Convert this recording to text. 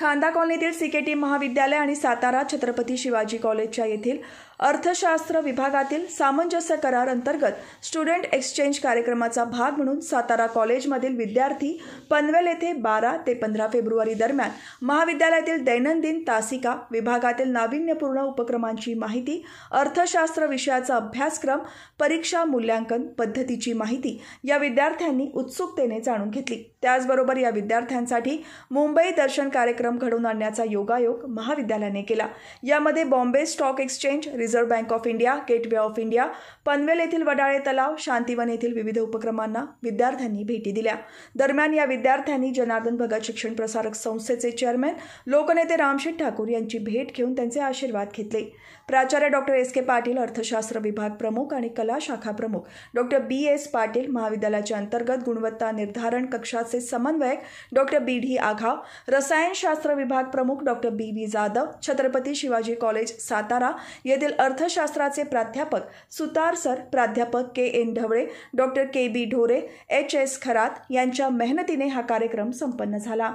खांदा कॉलनीतील सीकेटी महाविद्यालय आणि सातारा छत्रपती शिवाजी कॉलेजच्या येथील अर्थशास्त्र विभागातील सामंजस्य करार अंतर्गत स्टुडंट एक्सचेंज कार्यक्रमाचा भाग म्हणून सातारा कॉलेजमधील विद्यार्थी पनवेल येथे बारा ते पंधरा फेब्रुवारी दरम्यान महाविद्यालयातील दैनंदिन तासिका विभागातील नाविन्यपूर्ण उपक्रमांची माहिती अर्थशास्त्र विषयाचा अभ्यासक्रम परीक्षा मूल्यांकन पद्धतीची माहिती या विद्यार्थ्यांनी उत्सुकतेने जाणून घेतली त्याचबरोबर या विद्यार्थ्यांसाठी मुंबई दर्शन कार्यक्रम कार्यक्रम घडवून आणण्याचा योगायोग महाविद्यालयाने केला यामध्ये Bombay stock exchange reserve bank of India gateway of India Panvel येथील वडाळे तलाव शांतीवन येथील विविध उपक्रमांना विद्यार्थ्यांनी भेटी दिल्या दरम्यान या विद्यार्थ्यांनी जनार्दन भगत शिक्षण प्रसारक संस्थेचे चेअरमॅन लोकनेते रामशेठ ठाकूर यांची भेट घेऊन त्यांचे आशीर्वाद घेतले प्राचार्य डॉक्टर एस के पाटील अर्थशास्त्र विभाग प्रमुख आणि कला शाखा प्रमुख डॉक्टर बी एस पाटील महाविद्यालयाच्या अंतर्गत गुणवत्ता निर्धारण कक्षाचे समन्वयक डॉक्टर बी डी आघाव रसायनशास्त्र शास्त्र विभाग प्रमुख doctor B B Jadhav Chhatrapati Shivaji college Satara येथील अर्थशास्त्राचे प्राध्यापक सुतार सर प्राध्यापक K N Dhawale doctor K B Dhore H S Kharat यांच्या मेहनतीने हा कार्यक्रम संपन्न झाला